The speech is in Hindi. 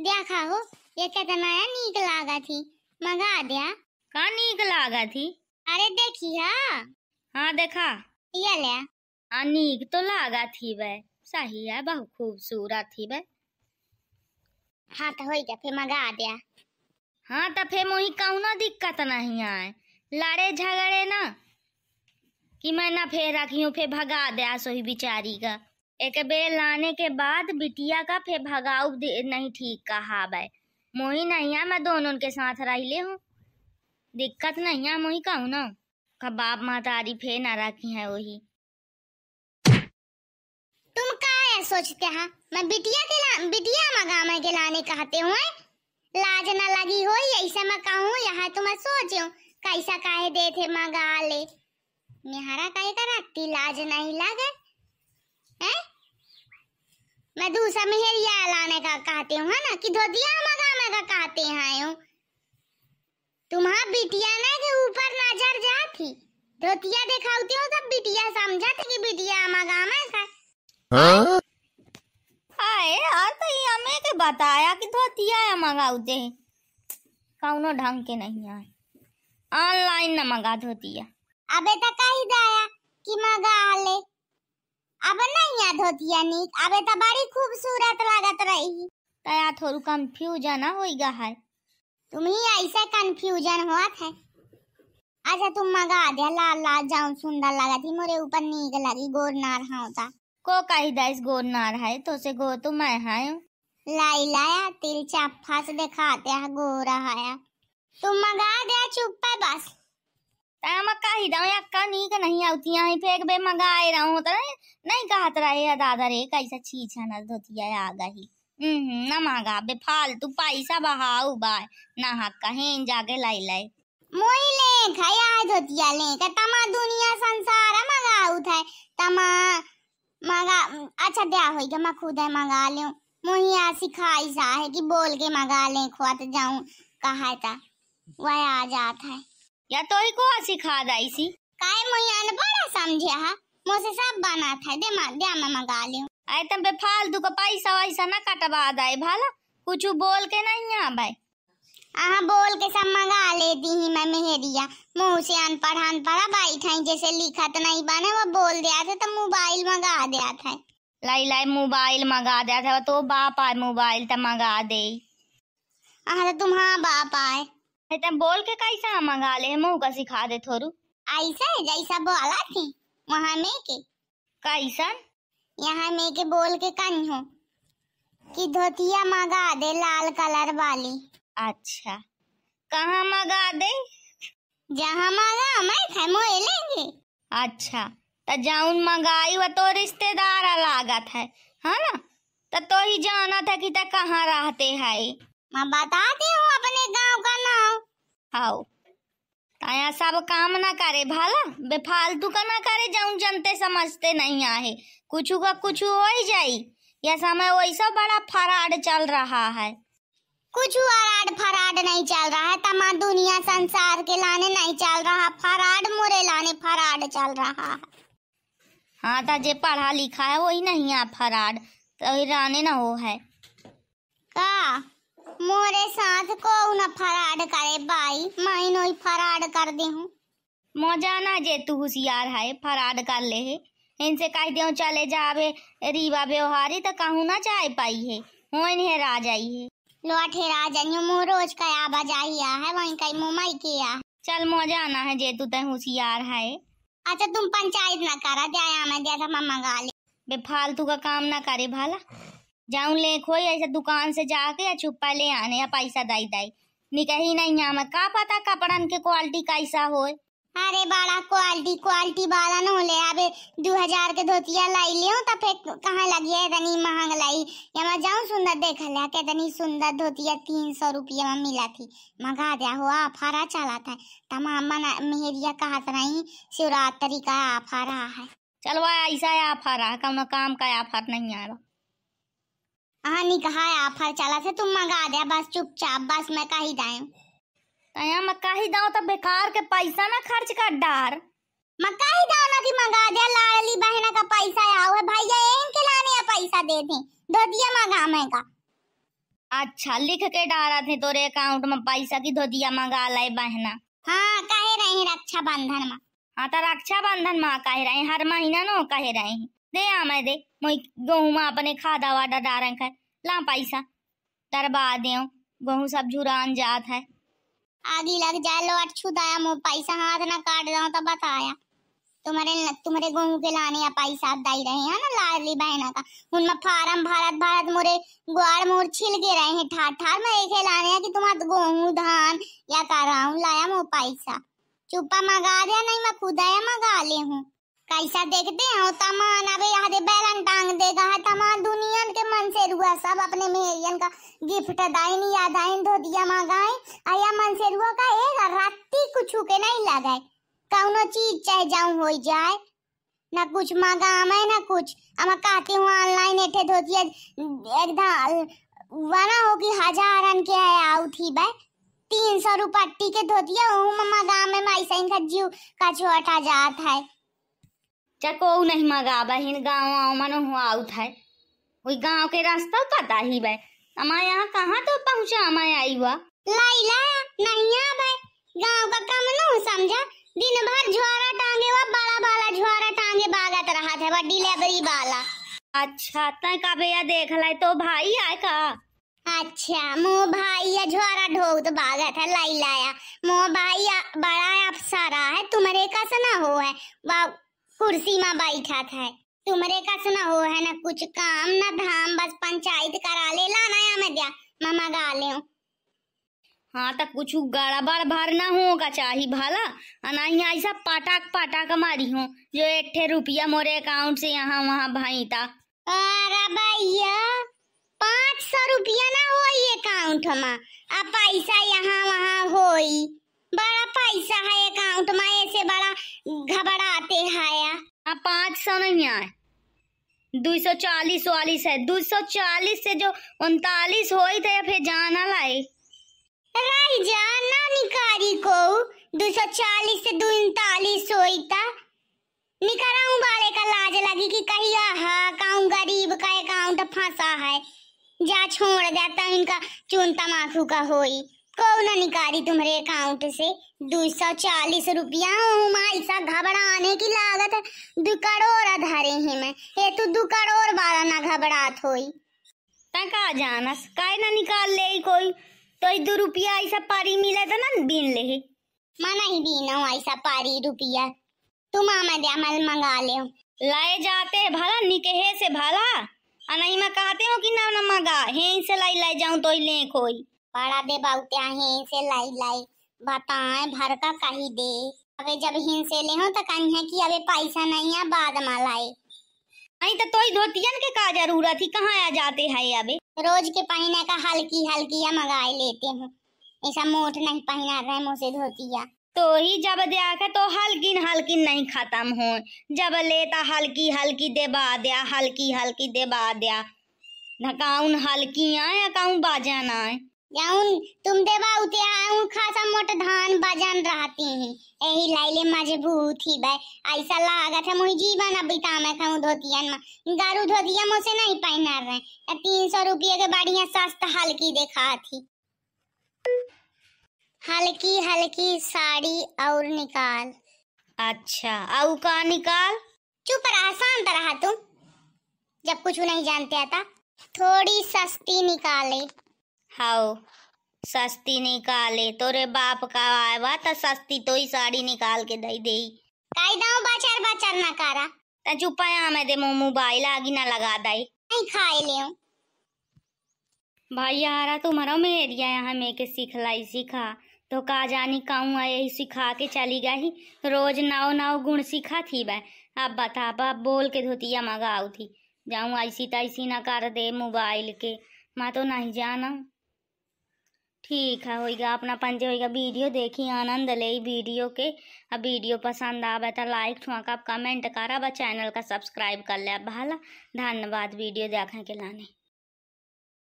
देखा हो ये कितना नीक लागा थी मंगा दिया का नीक लागा थी अरे देखी हा हाँ देखा ये ले आ हाँ, नीक तो लागा थी वे सही है बहुत खूबसूरत थी वे हाँ तो हो गया फिर मंगा दिया हाँ तो फिर मुही ना दिक्कत नहीं आए लड़े झगड़े ना कि मैं ना फिर रखियो फिर भगा दिया सोही बिचारी का एक बेर लाने के बाद बिटिया का फिर भगाऊ नहीं ठीक कहा बे मोही नहीं है मैं दोनों के साथ रही हूँ दिक्कत नहीं है मोही कहूँ ना का बाप महतारी फिर ना रखी है वही तुम का सोचते हैं मैं बिटिया के ला बिटिया मगामा के लाने कहते हुए लाज न लगी हो ऐसा मैं कहूँ यहाँ तो मैं सोचूं कैसा काहे दे थे मगा ले मेहरा कहे का राती लाज नहीं लगे मैं दूसरा तो मेहरिया लाने का कहते हूँ है ना कि धोतिया मगा का कहते हैं तुम्हारा बिटिया ना के ऊपर नजर जाती धोतिया दिखाती हूँ तब बिटिया समझा थी कि बिटिया मगा का हाँ? हाय और तो ये हमें के बताया कि धोतिया मगाउते कौनो ढंग के नहीं आए ऑनलाइन ना मगा धोतिया अबे तक तो कही जाया कि मगा ले अब नहीं याद होती है नीक अब तो बड़ी खूबसूरत लागत रही तया थोड़ू कंफ्यूजन होइगा है तुम ही ऐसे कंफ्यूजन होत है अच्छा तुम मगा दे लाल लाल जाऊं सुंदर लागत ही मोरे ऊपर नीक लगी गोर नार होता को कही दस गोर नार है तो से गो तो मैं है लाई लाया तिल चाप फास दिखाते गोरा है तुम मगा दे चुप पे बस दाऊ नहीं आती फेंक बे मंगाए तो नहीं रहे है दादा रे कैसा चीज है ना धोतिया मांगा बे फालतू पैसा बहाऊ बाय ना हक कहीं लाई मोई ले खया धोतिया ले का तमा दुनिया संसार मंगाऊ था तमा मंगा अच्छा द्या हो मैं खुद है मंगा लेऊं मोही आ सा है कि बोल के मंगा ले खुआत जाऊं कहा था वह आ जाता है या तो ही को सिखा दाई सी काय मुई अनपढ़ समझे हा मोसे सब बना था दे मा दे मा मंगा लियो आय तम पे फालतू का पैसा वैसा ना कटवा दाई भला कुछ बोल के नहीं आ भाई आहा बोल के सब मंगा लेती ही मैं मेहरिया मुँह से अनपढ़ अनपढ़ बैठा जैसे लिखा तो नहीं बने वो बोल दिया था तो मोबाइल मंगा दिया था लाई लाई मोबाइल मंगा दिया था तो बाप आए मोबाइल तो मंगा दे आहा तो तुम बाप आए ते बोल के कैसा मंगा ले मुंह का सिखा दे थोरू ऐसा है जैसा बोला थी वहां में के कैसा यहां में के बोल के कहीं हो कि धोतिया मंगा दे लाल कलर वाली अच्छा कहां मंगा दे जहां मंगा मैं खेमो लेंगे अच्छा तो जाउन मंगाई वह तो रिश्तेदार लागत है है ना तो ही जाना था कि तक कहाँ रहते हैं मैं बताती हूँ अपने गांव का नाम आओ ताया सब काम ना करे भाला बेफालतू का ना करे जाऊं जनते समझते नहीं आए कुछ का कुछ हो ही जाई यह समय वैसा बड़ा फराड चल रहा है कुछ अराड फराड नहीं चल रहा है तमाम दुनिया संसार के लाने नहीं चल रहा फराड मुरे लाने फराड चल रहा है हाँ तो जे पढ़ा लिखा है वही नहीं आ फराड तो राने ना हो है का मोरे साथ को न फराड करे भाई मैं नो फराड कर दे हूँ ना जे तू होशियार है फराड कर ले है इनसे कह दे चले जावे रीवा व्यवहारी तो कहूँ ना जाए पाई है हो इन्हें राज आई है लौटे राज आई मुँह रोज का आवाज आई है वहीं कई मुमाई किया चल मोजाना है जे तू तो होशियार है अच्छा तुम पंचायत ना करा जाया मैं जैसा मम्मा गा बे फालतू का काम ना करे भाला जाऊं ले खोई ऐसे दुकान से जाके या छुपा ले आने या पैसा दाई दाई कही नहीं हमें का पता कपड़न के क्वालिटी कैसा हो अरे बड़ा क्वालिटी क्वालिटी वाला न होले अबे 2000 के धोतिया लाई लियो त फिर कहां लगी है इतनी महंग लाई यमा जाऊं सुंदर देख ले के इतनी सुंदर धोतिया 300 रुपये में मिला थी मंगा दिया हो आफारा चला था तमाम मेहरिया कहा था नहीं शिवरात्रि का आफारा है चलो ऐसा आफारा का काम का आफार नहीं आ रहा कहानी कहा आफर चला से तुम मंगा दे बस चुपचाप बस मैं कही दाए तया मैं कही दाओ तो बेकार के पैसा ना खर्च कर डार मैं कही दाओ ना कि मंगा दे लाडली बहन का पैसा आओ है भैया के लाने या पैसा दे दे दो दिया मंगा मैं का अच्छा लिख के डारा थे तोरे अकाउंट में पैसा की धोतिया मंगा लाए बहना हाँ कहे रहे रक्षा बंधन में हाँ तो रक्षा बंधन माँ कहे रहे हर महीना नो कहे रहे हैं દે આમાં दे મોઈ ગહુમાં આપણે ખાધા વાડા ડારણ ખાય લા ला पैसा બા દેઉ गेहूं सब जुरान जात है आगी लग जाए लो अच्छू दाया मो पैसा हाथ ना काट दो तो बताया तुम्हारे तुम्हारे गेहूं के लाने या पैसा दाई रहे हैं ना लाडली बहना का उन में फार्म भारत भारत मोरे ग्वार मोर छिल के रहे हैं ठार ठार में एक लाने है कि तुम्हारा गेहूं धान या कराऊ लाया मो पैसा चुप्पा मंगा दिया नहीं मैं खुदाया मंगा ले हूँ कैसा देखते हैं वो तमान अबे यहाँ दे बैलन टांग देगा है तमान दुनिया के मन से रुआ सब अपने मेहरियन का गिफ्ट दाइन या दाइन धो दिया मांगाए आया मन से रुआ का एक राती कुछ के नहीं लगाए कौनो चीज चाहे जाऊं हो जाए ना कुछ मांगा मैं ना कुछ हम कहते हूँ ऑनलाइन ऐठे धो दिया एकदम वाना होगी हजारन के है आउ थी भाई तीन सौ रुपट्टी के धो दिया हूँ मम्मा गाँव में माई सही का जीव का छोटा जात है चको नहीं मगा बहन गाँव वाँव मन आउत है वही गाँव के रास्ता पता ही बे हमारे यहाँ कहाँ तो पहुँचा हमारे आई हुआ लाइला नहीं आ बे गाँव का न समझा दिन भर टांगे बाला बाला टांगे बागत रहा डिलीवरी बाला अच्छा तय का भैया देख लाए तो भाई आए का अच्छा मो भाई या ज्वारा ढोक तो भागा था लाई लाया मो भाई बड़ा अफसरा है तुम्हारे का सना हो है कुर्सी में बैठा था तुमरे का सुना हो है ना कुछ काम ना धाम बस पंचायत करा ले ला नया में दिया मामा गा ले हाँ तो कुछ गड़बड़ भर ना होगा चाहे भाला अना ही ऐसा पाटाक पाटाक मारी हूँ जो एक रुपया मोरे अकाउंट से यहाँ वहाँ भाई था अरे भैया पाँच सौ रुपया ना हो अकाउंट हमा अब पैसा यहाँ वहाँ होई बड़ा पैसा है अकाउंट तो में ऐसे बड़ा घबराते है हाँ पाँच सौ नहीं आए दो सौ चालीस वालीस है दो सौ चालीस से जो उनतालीस हो ही थे फिर जाना लाई राई जाना निकारी को दो सौ चालीस से दो उनतालीस हो था निकराऊ बाले का लाज लगी कि कहीं आहा काऊ गरीब का अकाउंट तो फंसा है जा छोड़ जाता इनका चुनता माखू का होई कौना निकारी तुम्हारे अकाउंट से दो सौ चालीस रुपया घबराने की लागत दो धरे है मैं ये तो तू दो करोड़ ना घबरात हो तका जानस काय ना निकाल ले कोई तो दो रुपया ऐसा पारी मिले तो ना बीन ले मैं नहीं बीना ऐसा पारी रुपया तुम मामा दे अमल मंगा ले लाए जाते है भला निकहे से भला नहीं मैं कहते हो कि ना ना मंगा हे से लाई लाई जाऊं तो ले कोई पाड़ा दे बाउत्या हिन से लाई लाई बताए भर का कही दे अबे जब हिन से ले हो तो कहीं है कि अबे पैसा नहीं है बाद में लाए आई तो ही धोतियन के का जरूरत ही कहाँ आ जाते हैं अबे रोज के पहने का हल्की हल्की या मंगाए लेते हूँ ऐसा मोट नहीं पहना रहे मुझे धोतिया तो ही जब देखा तो हल्किन हल्की नहीं खत्म हो जब लेता हल्की हल्की देबा दिया हल्की हल्की देबा दिया काउन हल्की आए बाजा ना है जाऊन तुम देवा उते आऊं खासा मोट धान बाजान रहती हैं एही लाइले माझे भूत ही बे ऐसा लागत है मोही जीवन अभी बिता तो मैं खाऊं धोतियन मा गारू धोतिया मोसे नहीं पहना रहे तीन सौ रुपये के बढ़िया सस्ता हल्की देखा थी हल्की हल्की साड़ी और निकाल अच्छा और का निकाल चुप आसान तरह तुम जब कुछ नहीं जानते आता थोड़ी सस्ती निकाले हाओ सस्ती निकाले तोरे बाप का आवा त सस्ती तो ही साड़ी निकाल के दई दे काई दाऊ बचर बचर ना करा त चुपया मैं दे मो मोबाइल आगी ना लगा दई नहीं खाए लियो भाई यारा तुम्हारा मेरिया यहाँ में के सिखलाई सिखा तो का जानी कहूँ यही सिखा के चली गई रोज नाव नाव गुण सिखा थी बह अब बता अब बोल के धोतिया मंगाऊ थी जाऊँ ऐसी तैसी ना कर दे मोबाइल के मैं तो नहीं जाना ठीक है होगा अपना पंजे होगा वीडियो देखी आनंद ले वीडियो के अब वीडियो पसंद आवे तो लाइक का कमेंट अब चैनल का सब्सक्राइब कर ले भाला धन्यवाद वीडियो देखें के लाने